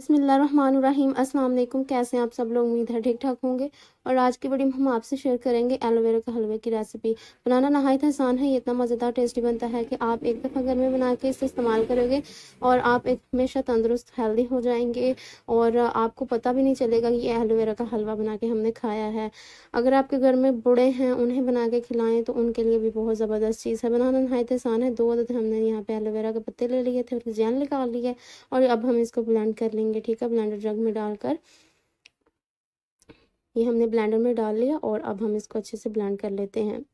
बसमिलीम असलम कैसे हैं आप सब लोग उम्मीद है ठीक ठाक होंगे और आज की वीडियो में हम आपसे शेयर करेंगे एलोवेरा के हलवे की रेसिपी बनाना नहायत आसान है ये इतना मज़ेदार टेस्टी बनता है कि आप एक दफ़ा घर में बना के इसे इस्तेमाल करोगे और आप एक हमेशा तंदुरुस्त हेल्दी हो जाएंगे और आपको पता भी नहीं चलेगा कि ये एलोवेरा का हलवा बना के हमने खाया है अगर आपके घर में बूढ़े हैं उन्हें बना के खिलाएँ तो उनके लिए भी बहुत ज़बरदस्त चीज़ है बनाना नहायत आसान है दो अदद हमने यहाँ पर एलोवेरा के पत्ते ले लिए थे और जैन निकाल लिया और अब हम इसको ब्लेंड कर लेंगे लेंगे ठीक है ब्लेंडर जग में डालकर ये हमने ब्लेंडर में डाल लिया और अब हम इसको अच्छे से ब्लेंड कर लेते हैं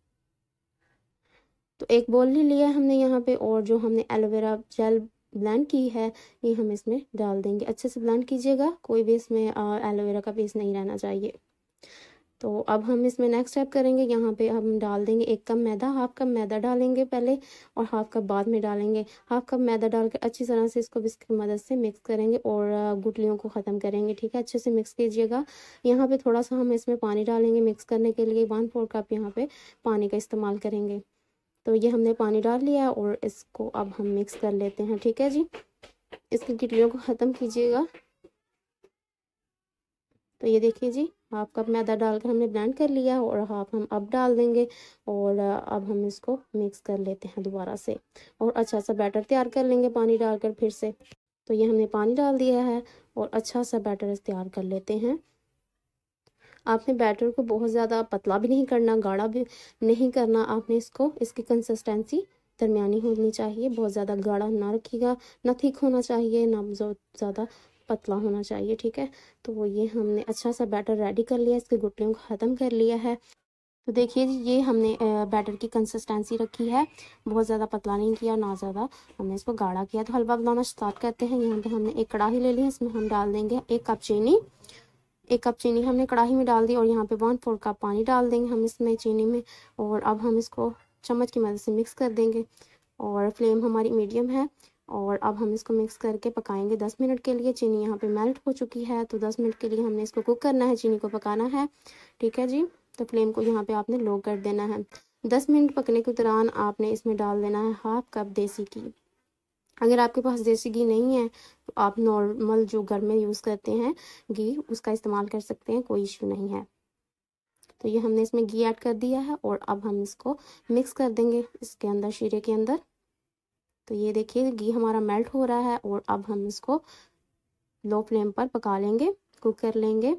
तो एक बोल ले लिया हमने यहाँ पे और जो हमने एलोवेरा जेल ब्लेंड की है ये हम इसमें डाल देंगे अच्छे से ब्लेंड कीजिएगा कोई भी इसमें एलोवेरा का पेस्ट नहीं रहना चाहिए तो अब हम इसमें नेक्स्ट स्टेप करेंगे यहाँ पे हम डाल देंगे एक कप मैदा हाफ कप मैदा डालेंगे पहले और हाफ कप बाद में डालेंगे हाफ कप मैदा डाल के अच्छी तरह से इसको बिस्क की मदद से मिक्स करेंगे और गुटलियों को ख़त्म करेंगे ठीक है अच्छे से मिक्स कीजिएगा यहाँ पे थोड़ा सा हम इसमें पानी डालेंगे मिक्स करने के लिए वन फोर कप यहाँ पर पानी का इस्तेमाल करेंगे तो ये हमने पानी डाल लिया और इसको अब हम मिक्स कर लेते हैं ठीक है जी इसकी गुटलियों को ख़त्म कीजिएगा तो ये देखिए जी हाफ कप मैदा डालकर हमने ब्लेंड कर लिया और हाफ हम अब डाल देंगे और अब हम इसको मिक्स कर लेते हैं दोबारा से और अच्छा सा बैटर तैयार कर लेंगे पानी डालकर फिर से तो ये हमने पानी डाल दिया है और अच्छा सा बैटर तैयार कर लेते हैं आपने बैटर को बहुत ज़्यादा पतला भी नहीं करना गाढ़ा भी नहीं करना आपने इसको इसकी कंसिस्टेंसी दरमिया होनी चाहिए बहुत ज़्यादा गाढ़ा ना रखिएगा ना ठीक होना चाहिए ना ज़्यादा पतला होना चाहिए ठीक है तो ये हमने अच्छा सा बैटर रेडी कर लिया इसके गुटलियों को ख़त्म कर लिया है तो देखिए जी ये हमने बैटर की कंसिस्टेंसी रखी है बहुत ज़्यादा पतला नहीं किया ना ज़्यादा हमने इसको गाढ़ा किया तो हलवा बनाना स्टार्ट करते हैं यहाँ पे हमने एक कढ़ाई ले ली इसमें हम डाल देंगे एक कप चीनी एक कप चीनी हमने कढ़ाई में डाल दी और यहाँ पे वन फोर कप पानी डाल देंगे हम इसमें चीनी में और अब हम इसको चम्मच की मदद से मिक्स कर देंगे और फ्लेम हमारी मीडियम है और अब हम इसको मिक्स करके पकाएंगे दस मिनट के लिए चीनी यहाँ पे मेल्ट हो चुकी है तो दस मिनट के लिए हमने इसको कुक करना है चीनी को पकाना है ठीक है जी तो फ्लेम को यहाँ पे आपने लो कर देना है दस मिनट पकने के दौरान आपने इसमें डाल देना है हाफ कप देसी घी अगर आपके पास देसी घी नहीं है तो आप नॉर्मल जो घर में यूज़ करते हैं घी उसका इस्तेमाल कर सकते हैं कोई इशू नहीं है तो ये हमने इसमें घी ऐड कर दिया है और अब हम इसको मिक्स कर देंगे इसके अंदर शीरे के अंदर तो ये देखिए घी हमारा मेल्ट हो रहा है और अब हम इसको लो फ्लेम पर पका लेंगे कुक कर लेंगे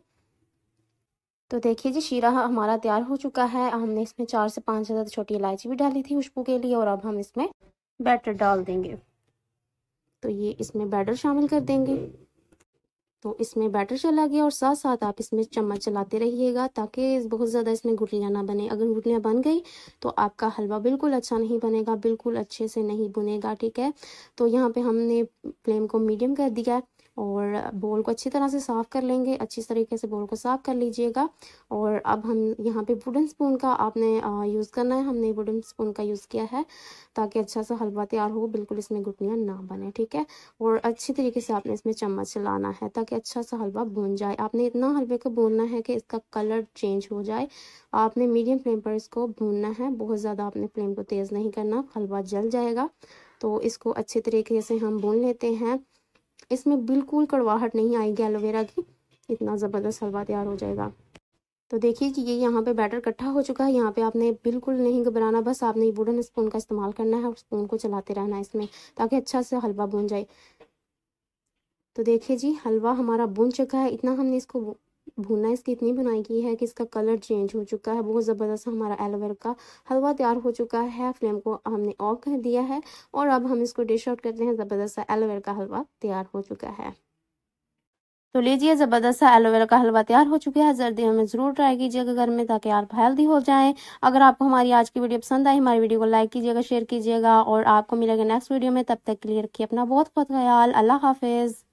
तो देखिए जी शीरा हमारा तैयार हो चुका है हमने इसमें चार से पाँच हज़ार छोटी इलायची भी डाली थी खुशबू के लिए और अब हम इसमें बैटर डाल देंगे तो ये इसमें बैटर शामिल कर देंगे तो इसमें बैटर चला गया और साथ साथ आप इसमें चम्मच चलाते रहिएगा ताकि बहुत ज़्यादा इसमें गुटलियाँ ना बने अगर गुटलियाँ बन गई तो आपका हलवा बिल्कुल अच्छा नहीं बनेगा बिल्कुल अच्छे से नहीं बुनेगा ठीक है तो यहाँ पे हमने फ्लेम को मीडियम कर दिया है और बोल को अच्छी तरह से साफ़ कर लेंगे अच्छी तरीके से बोल को साफ़ कर लीजिएगा और अब हम यहाँ पे वुडन स्पून का आपने यूज़ करना है हमने वुडन स्पून का यूज़ किया है ताकि अच्छा सा हलवा तैयार हो बिल्कुल इसमें गुटनियाँ ना बने ठीक है और अच्छी तरीके से आपने इसमें चम्मच चलाना है ताकि अच्छा सा हलवा भून जाए आपने इतना हलवे को भूनना है कि इसका कलर चेंज हो जाए आपने मीडियम फ्लेम पर इसको भूनना है बहुत ज़्यादा आपने फ्लेम को तेज़ नहीं करना हलवा जल जाएगा तो इसको अच्छे तरीके से हम भून लेते हैं इसमें बिल्कुल कड़वाहट नहीं आएगी एलोवेरा की इतना ज़बरदस्त हलवा तैयार हो जाएगा तो देखिए कि ये यहाँ पे बैटर इकट्ठा हो चुका है यहाँ पे आपने बिल्कुल नहीं घबराना बस आपने वुडन स्पून का इस्तेमाल करना है और स्पून को चलाते रहना है इसमें ताकि अच्छा से हलवा बुन जाए तो देखिए जी हलवा हमारा बुन चुका है इतना हमने इसको भूनना इसकी इतनी भुनाई की है कि इसका कलर चेंज हो चुका है बहुत ज़बरदस्त हमारा एलोवेरा का हलवा तैयार हो चुका है फ्लेम को हमने ऑफ कर दिया है और अब हम इसको डिश आउट करते हैं ज़बरदस्त एलोवेरा का हलवा तैयार हो चुका है तो लीजिए ज़बरदस्त सा एलोवेरा का हलवा तैयार हो चुका है जल्दी हमें ज़रूर ट्राई कीजिएगा घर में ताकि आप हेल्दी हो जाएं अगर आपको हमारी आज की वीडियो पसंद आई हमारी वीडियो को लाइक कीजिएगा शेयर कीजिएगा और आपको मिलेगा नेक्स्ट वीडियो में तब तक के लिए रखिए अपना बहुत बहुत ख्याल अल्लाह हाफिज़